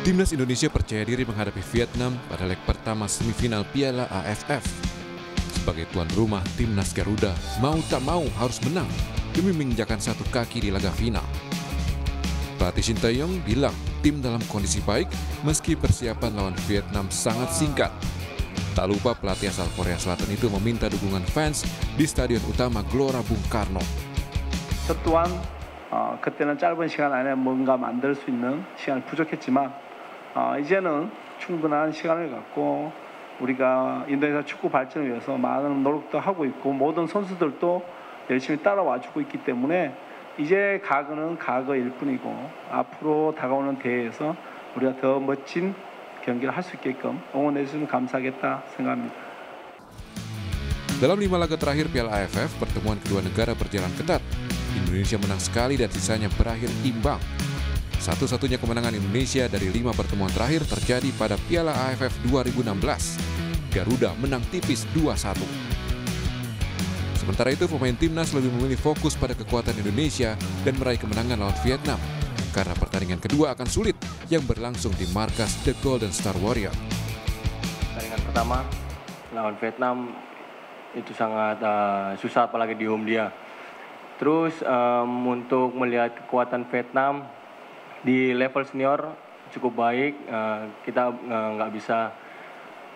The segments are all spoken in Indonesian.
Timnas Indonesia percaya diri menghadapi Vietnam pada leg pertama semifinal Piala AFF. Sebagai tuan rumah, Timnas Garuda mau tak mau harus menang demi menginjakan satu kaki di laga final. Pelatih Shin Sintayong bilang tim dalam kondisi baik meski persiapan lawan Vietnam sangat singkat. Tak lupa pelatih asal Korea Selatan itu meminta dukungan fans di Stadion Utama Gelora Bung Karno. 또한 그때는 짧은 시간 안에 뭔가 만들 수 어, 이제는 충분한 시간을 갖고 우리가 인도네시아 축구 발전을 위해서 많은 노력도 하고 있고 모든 선수들도 열심히 따라와 주고 있기 때문에 이제 과거는 과거일 뿐이고 앞으로 다가오는 대회에서 우리가 더 멋진 경기를 할 수 있게끔 응원해 주시면 감사하겠다 생각합니다. Dalam lima laga terakhir Piala AFF, pertemuan kedua negara berjalan ketat. Indonesia menang sekali dan sisanya berakhir imbang Satu-satunya kemenangan Indonesia dari lima pertemuan terakhir terjadi pada Piala AFF 2016. Garuda menang tipis 2-1. Sementara itu, pemain timnas lebih memilih fokus pada kekuatan Indonesia dan meraih kemenangan lawan Vietnam karena pertandingan kedua akan sulit yang berlangsung di markas The Golden Star Warrior. Pertandingan pertama lawan Vietnam itu sangat uh, susah apalagi di home dia. Terus um, untuk melihat kekuatan Vietnam di level senior cukup baik. Uh, kita eh, nggak uh, bisa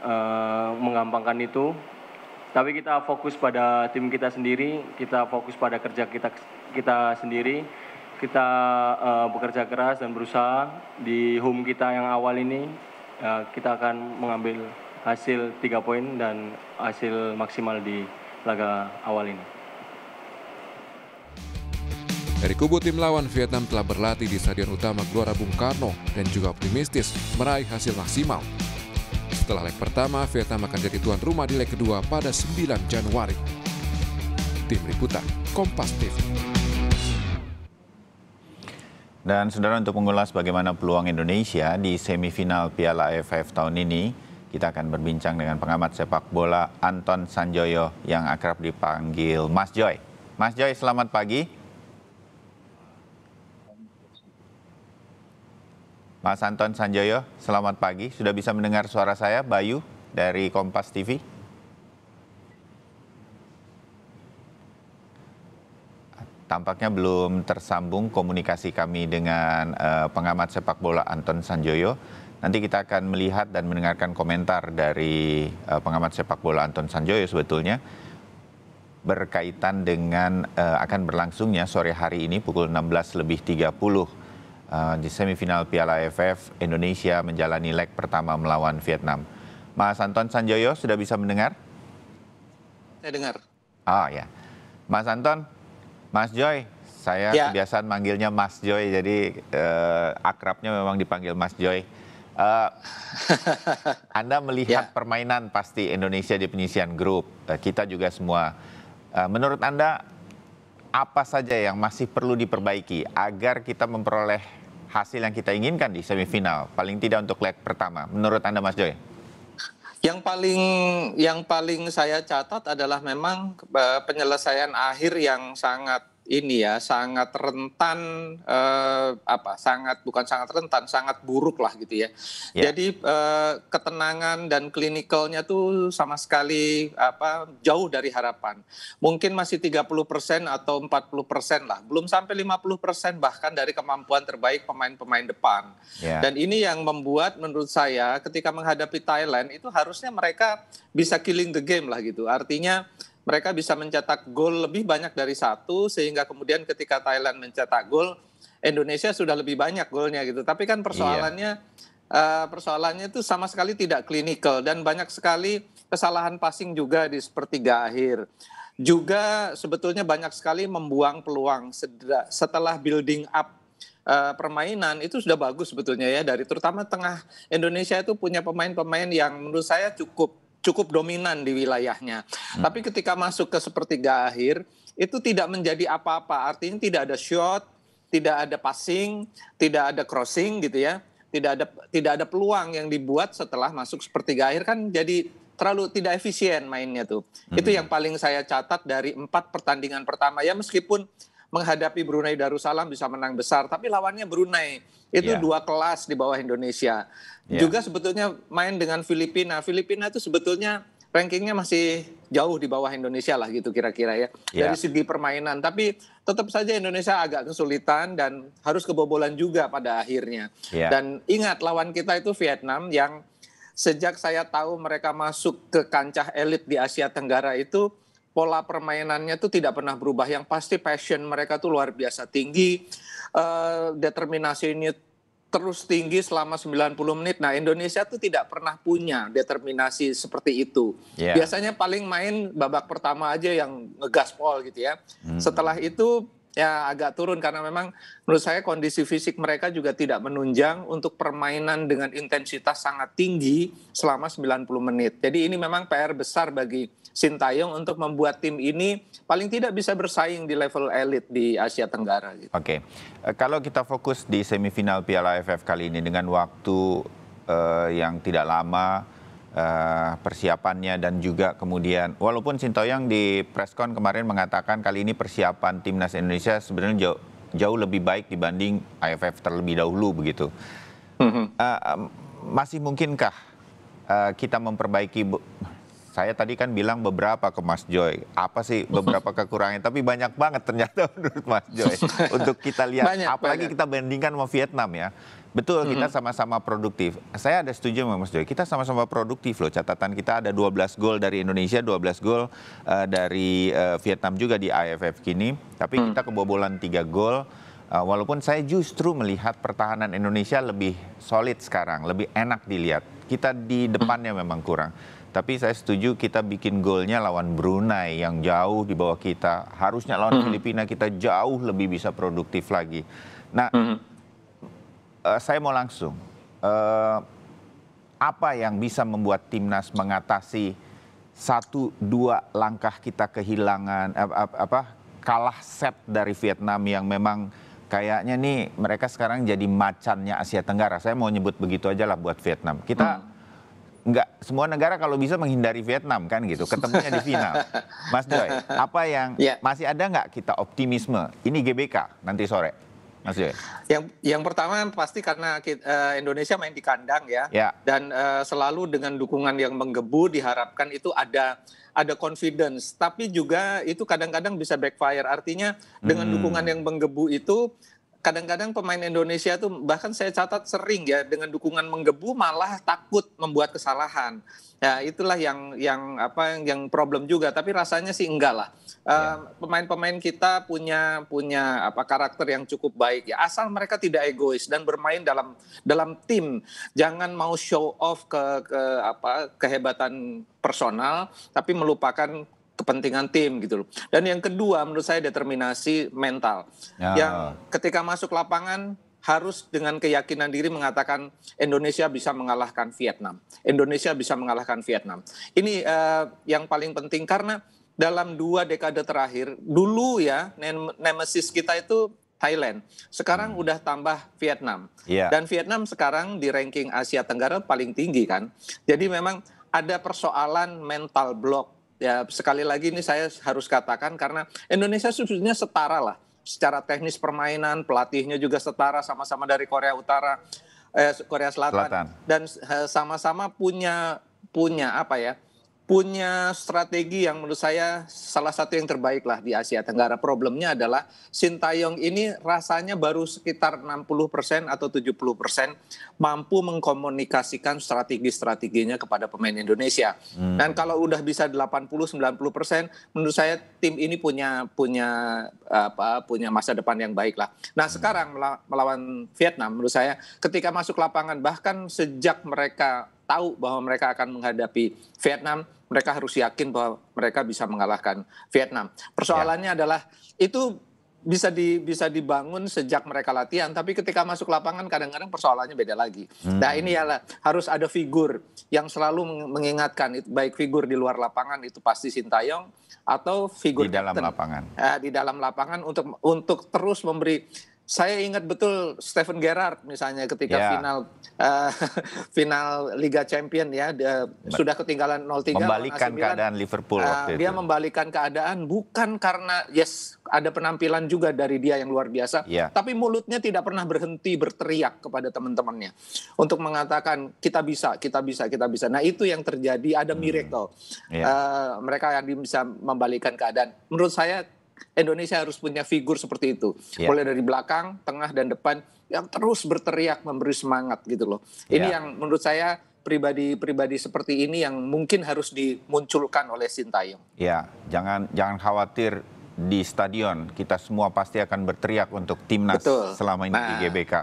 uh, menggampangkan itu. Tapi kita fokus pada tim kita sendiri, kita fokus pada kerja kita kita sendiri. Kita uh, bekerja keras dan berusaha di home kita yang awal ini uh, kita akan mengambil hasil tiga poin dan hasil maksimal di laga awal ini. Dari kubu tim lawan, Vietnam telah berlatih di Stadion Utama Gelora Bung Karno dan juga optimistis meraih hasil maksimal. Setelah leg pertama, Vietnam akan jadi tuan rumah di leg kedua pada 9 Januari. Tim Liputan, Kompas TV. Dan saudara untuk mengulas bagaimana peluang Indonesia di semifinal Piala AFF tahun ini, kita akan berbincang dengan pengamat sepak bola Anton Sanjoyo yang akrab dipanggil Mas Joy. Mas Joy, selamat pagi. Mas Anton Sanjoyo, selamat pagi. Sudah bisa mendengar suara saya, Bayu, dari Kompas TV? Tampaknya belum tersambung komunikasi kami dengan uh, pengamat sepak bola Anton Sanjoyo. Nanti kita akan melihat dan mendengarkan komentar dari uh, pengamat sepak bola Anton Sanjoyo sebetulnya berkaitan dengan uh, akan berlangsungnya sore hari ini pukul 16 lebih 30 Eh, di semifinal Piala AFF Indonesia menjalani leg pertama melawan Vietnam. Mas Anton Sanjoyo sudah bisa mendengar? Saya dengar. Oh ya. Mas Anton, Mas Joy, saya ya. kebiasaan manggilnya Mas Joy, jadi eh, akrabnya memang dipanggil Mas Joy. Uh, Anda melihat ya. permainan pasti Indonesia di penyisian grup, uh, kita juga semua. Uh, menurut Anda apa saja yang masih perlu diperbaiki agar kita memperoleh hasil yang kita inginkan di semifinal, paling tidak untuk leg pertama. Menurut Anda Mas Joy? Yang paling yang paling saya catat adalah memang eh, penyelesaian akhir yang sangat ini ya sangat rentan eh, apa sangat bukan sangat rentan sangat buruk lah gitu ya. Yeah. Jadi eh, ketenangan dan klinikalnya tuh sama sekali apa jauh dari harapan. Mungkin masih 30% atau 40% lah, belum sampai 50% bahkan dari kemampuan terbaik pemain-pemain depan. Yeah. Dan ini yang membuat menurut saya ketika menghadapi Thailand itu harusnya mereka bisa killing the game lah gitu. Artinya mereka bisa mencetak gol lebih banyak dari satu sehingga kemudian ketika Thailand mencetak gol Indonesia sudah lebih banyak golnya gitu. Tapi kan iya. persoalannya yeah. uh, persoalannya itu sama sekali tidak klinikal dan banyak sekali kesalahan passing juga di sepertiga akhir. Juga sebetulnya banyak sekali membuang peluang setelah building up Uh, permainan itu sudah bagus sebetulnya ya dari terutama tengah Indonesia itu punya pemain-pemain yang menurut saya cukup cukup dominan di wilayahnya. Hmm. Tapi ketika masuk ke sepertiga akhir itu tidak menjadi apa-apa. Artinya tidak ada shot, tidak ada passing, tidak ada crossing gitu ya. Tidak ada tidak ada peluang yang dibuat setelah masuk sepertiga akhir kan jadi terlalu tidak efisien mainnya tuh. Hmm. Itu yang paling saya catat dari empat pertandingan pertama ya meskipun menghadapi Brunei Darussalam bisa menang besar, tapi lawannya Brunei itu yeah. dua kelas di bawah Indonesia. Yeah. Juga sebetulnya main dengan Filipina. Filipina itu sebetulnya rankingnya masih jauh di bawah Indonesia lah gitu kira-kira ya yeah. dari segi permainan. Tapi tetap saja Indonesia agak kesulitan dan harus kebobolan juga pada akhirnya. Yeah. Dan ingat lawan kita itu Vietnam yang sejak saya tahu mereka masuk ke kancah elit di Asia Tenggara itu pola permainannya tuh tidak pernah berubah. Yang pasti passion mereka tuh luar biasa tinggi, uh, determinasi ini terus tinggi selama 90 menit. Nah, Indonesia tuh tidak pernah punya determinasi seperti itu. Yeah. Biasanya paling main babak pertama aja yang ngegaspol gitu ya. Hmm. Setelah itu ya agak turun karena memang menurut saya kondisi fisik mereka juga tidak menunjang untuk permainan dengan intensitas sangat tinggi selama 90 menit. Jadi ini memang PR besar bagi Sintayong untuk membuat tim ini paling tidak bisa bersaing di level elit di Asia Tenggara. Gitu. Oke, eh, kalau kita fokus di semifinal Piala AFF kali ini dengan waktu uh, yang tidak lama uh, persiapannya dan juga kemudian walaupun Sintoyang di preskon kemarin mengatakan kali ini persiapan timnas Indonesia sebenarnya jauh jauh lebih baik dibanding AFF terlebih dahulu begitu. Mm -hmm. uh, masih mungkinkah uh, kita memperbaiki saya tadi kan bilang beberapa ke Mas Joy. Apa sih beberapa kekurangan? Tapi banyak banget ternyata menurut Mas Joy. untuk kita lihat, banyak, apalagi banyak. kita bandingkan sama Vietnam ya. Betul, mm -hmm. kita sama-sama produktif. Saya ada setuju sama Mas Joy. Kita sama-sama produktif loh. Catatan kita ada 12 gol dari Indonesia, 12 gol uh, dari uh, Vietnam juga di AFF kini. Tapi mm. kita kebobolan 3 gol. Uh, walaupun saya justru melihat pertahanan Indonesia lebih solid sekarang, lebih enak dilihat. Kita di depannya memang kurang. Tapi saya setuju kita bikin golnya lawan Brunei yang jauh di bawah kita. Harusnya lawan mm -hmm. Filipina kita jauh lebih bisa produktif lagi. Nah, mm -hmm. uh, saya mau langsung. Uh, apa yang bisa membuat timnas mengatasi satu dua langkah kita kehilangan apa, apa kalah set dari Vietnam yang memang kayaknya nih mereka sekarang jadi macannya Asia Tenggara. Saya mau nyebut begitu aja lah buat Vietnam. Kita hmm nggak semua negara kalau bisa menghindari Vietnam kan gitu ketemunya di final Mas Joy apa yang ya. masih ada nggak kita optimisme ini GBK nanti sore Mas Joy yang yang pertama pasti karena kita, uh, eh, Indonesia main di kandang ya, ya. dan uh, selalu dengan dukungan yang menggebu diharapkan itu ada ada confidence tapi juga itu kadang-kadang bisa backfire artinya dengan hmm. dukungan yang menggebu itu kadang-kadang pemain Indonesia tuh bahkan saya catat sering ya dengan dukungan menggebu malah takut membuat kesalahan. Ya itulah yang yang apa yang yang problem juga. Tapi rasanya sih enggak lah. Iya. Pemain-pemain ya. uh, kita punya punya apa karakter yang cukup baik ya. Asal mereka tidak egois dan bermain dalam dalam tim. Jangan mau show off ke ke apa kehebatan personal tapi melupakan kepentingan tim gitu loh. Dan yang kedua menurut saya determinasi mental. Ya. Yang ketika masuk lapangan harus dengan keyakinan diri mengatakan Indonesia bisa mengalahkan Vietnam. Indonesia bisa mengalahkan Vietnam. Ini uh, yang paling penting karena dalam dua dekade terakhir dulu ya nemesis kita itu Thailand. Sekarang hmm. udah tambah Vietnam. Yeah. Dan Vietnam sekarang di ranking Asia Tenggara paling tinggi kan. Jadi memang ada persoalan mental block ya sekali lagi ini saya harus katakan karena Indonesia sebetulnya setara lah secara teknis permainan pelatihnya juga setara sama-sama dari Korea Utara eh, Korea Selatan, Selatan. dan eh, sama-sama punya punya apa ya punya strategi yang menurut saya salah satu yang terbaik lah di Asia Tenggara. Problemnya adalah Sintayong ini rasanya baru sekitar 60% atau 70% mampu mengkomunikasikan strategi-strateginya kepada pemain Indonesia. Hmm. Dan kalau udah bisa 80-90% menurut saya tim ini punya punya apa punya masa depan yang baik lah. Nah, sekarang melawan Vietnam menurut saya ketika masuk lapangan bahkan sejak mereka tahu bahwa mereka akan menghadapi Vietnam, mereka harus yakin bahwa mereka bisa mengalahkan Vietnam. Persoalannya ya. adalah itu bisa di bisa dibangun sejak mereka latihan tapi ketika masuk lapangan kadang-kadang persoalannya beda lagi. Hmm. Nah, ini ya harus ada figur yang selalu mengingatkan baik figur di luar lapangan itu pasti Sintayong atau figur di dalam lapangan. Uh, di dalam lapangan untuk untuk terus memberi saya ingat betul Steven Gerrard misalnya ketika yeah. final uh, final Liga Champion ya dia sudah ketinggalan 0-3 membalikan keadaan Liverpool uh, waktu dia membalikan keadaan bukan karena yes ada penampilan juga dari dia yang luar biasa yeah. tapi mulutnya tidak pernah berhenti berteriak kepada teman-temannya untuk mengatakan kita bisa kita bisa kita bisa nah itu yang terjadi ada hmm. miracle hmm. Iya. yeah. uh, mereka yang bisa membalikan keadaan menurut saya Indonesia harus punya figur seperti itu. Yeah. Mulai dari belakang, tengah dan depan yang terus berteriak memberi semangat gitu loh. Yeah. Ini ya. yang menurut saya pribadi-pribadi seperti ini yang mungkin harus dimunculkan oleh Sintayong. Ya, jangan jangan khawatir di stadion kita semua pasti akan berteriak untuk timnas Betul. selama ini nah. di GBK.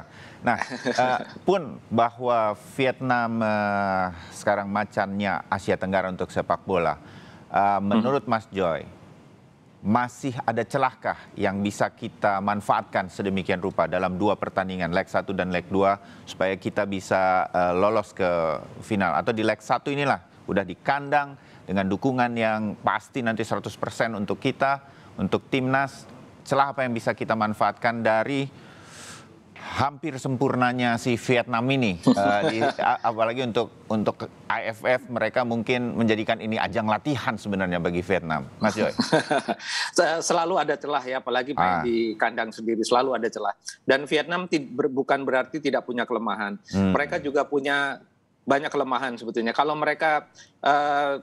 Nah, uh, pun bahwa Vietnam uh, sekarang macannya Asia Tenggara untuk sepak bola. Uh, menurut hmm. Mas Joy, masih ada celahkah yang bisa kita manfaatkan sedemikian rupa dalam dua pertandingan leg 1 dan leg 2 supaya kita bisa uh, lolos ke final atau di leg 1 inilah udah di kandang dengan dukungan yang pasti nanti 100% untuk kita untuk timnas celah apa yang bisa kita manfaatkan dari hampir sempurnanya si Vietnam ini uh, di, apalagi untuk untuk AFF mereka mungkin menjadikan ini ajang latihan sebenarnya bagi Vietnam Mas Joy selalu ada celah ya apalagi ah. di kandang sendiri selalu ada celah dan Vietnam ber bukan berarti tidak punya kelemahan hmm. mereka juga punya banyak kelemahan sebetulnya kalau mereka uh,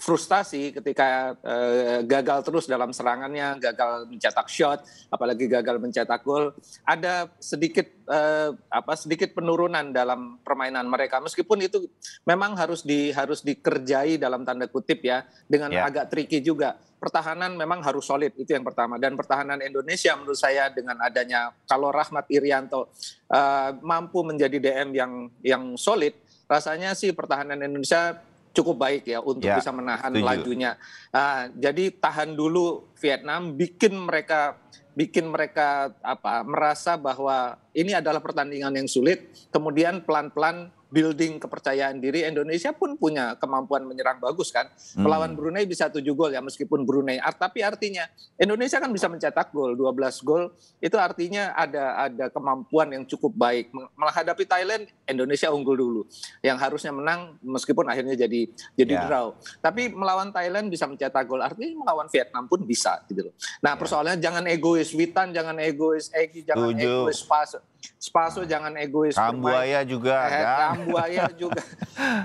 frustasi ketika uh, gagal terus dalam serangannya, gagal mencetak shot, apalagi gagal mencetak gol. Ada sedikit uh, apa sedikit penurunan dalam permainan mereka meskipun itu memang harus di harus dikerjai dalam tanda kutip ya dengan yeah. agak tricky juga. Pertahanan memang harus solid itu yang pertama dan pertahanan Indonesia menurut saya dengan adanya kalau Rahmat Irianto uh, mampu menjadi DM yang yang solid rasanya sih pertahanan Indonesia cukup baik ya untuk ya, bisa menahan setuju. lajunya. Nah, jadi tahan dulu Vietnam, bikin mereka bikin mereka apa merasa bahwa ini adalah pertandingan yang sulit, kemudian pelan-pelan building kepercayaan diri Indonesia pun punya kemampuan menyerang bagus kan. Hmm. Melawan Brunei bisa 7 gol ya meskipun Brunei art tapi artinya Indonesia kan bisa mencetak gol 12 gol itu artinya ada ada kemampuan yang cukup baik menghadapi Thailand Indonesia unggul dulu yang harusnya menang meskipun akhirnya jadi jadi yeah. draw. Tapi melawan Thailand bisa mencetak gol artinya melawan Vietnam pun bisa gitu loh. Nah, yeah. persoalannya jangan egois Witan, jangan egois Egi, jangan Tujuh. egois Pas Spaso jangan egois. Tambuaya juga. Eh, Tambuaya juga.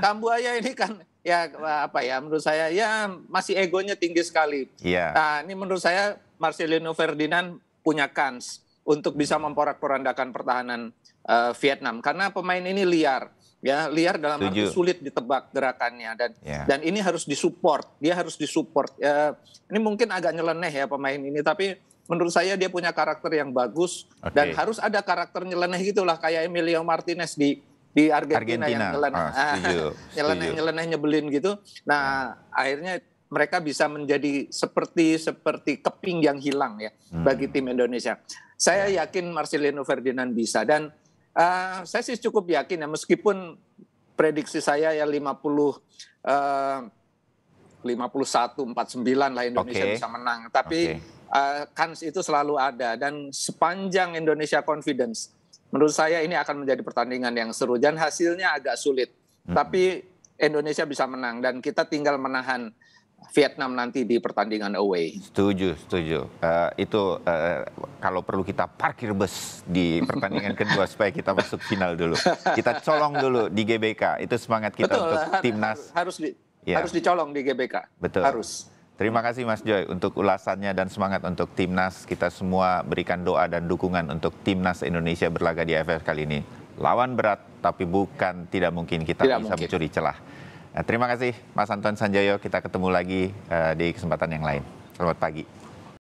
Tambuaya ini kan ya apa ya menurut saya ya masih egonya tinggi sekali. Iya. Yeah. Nah, ini menurut saya Marcelino Ferdinand punya kans untuk bisa memporak-porandakan pertahanan uh, Vietnam karena pemain ini liar ya liar dalam Setuju. arti sulit ditebak gerakannya dan yeah. dan ini harus disupport dia harus disupport uh, ini mungkin agak nyeleneh ya pemain ini tapi menurut saya dia punya karakter yang bagus okay. dan harus ada karakter nyeleneh gitulah kayak Emilio Martinez di di Argentina, Argentina. yang nyeleneh, ah, ah nyeleneh, setuju. nyeleneh nyebelin gitu. Nah, hmm. akhirnya mereka bisa menjadi seperti seperti keping yang hilang ya hmm. bagi tim Indonesia. Saya hmm. yakin Marcelino Ferdinand bisa dan uh, saya sih cukup yakin ya meskipun prediksi saya ya 50 uh, 51 49 lah Indonesia okay. bisa menang tapi okay Eh, kans itu selalu ada dan sepanjang Indonesia confidence menurut saya ini akan menjadi pertandingan yang seru dan hasilnya agak sulit hmm. tapi Indonesia bisa menang dan kita tinggal menahan Vietnam nanti di pertandingan away. Setuju, setuju. Uh, itu uh, kalau perlu kita parkir bus di pertandingan kedua supaya kita masuk final dulu. Kita colong dulu di GBK. Itu semangat kita Betul, untuk timnas. Harus di, ya. harus dicolong di GBK. Betul. Harus. Terima kasih Mas Joy untuk ulasannya dan semangat untuk timnas. Kita semua berikan doa dan dukungan untuk timnas Indonesia berlaga di AFF kali ini. Lawan berat, tapi bukan tidak mungkin kita tidak bisa mungkin. mencuri celah. Nah, terima kasih Mas Anton Sanjoyo. Kita ketemu lagi uh, di kesempatan yang lain. Selamat pagi.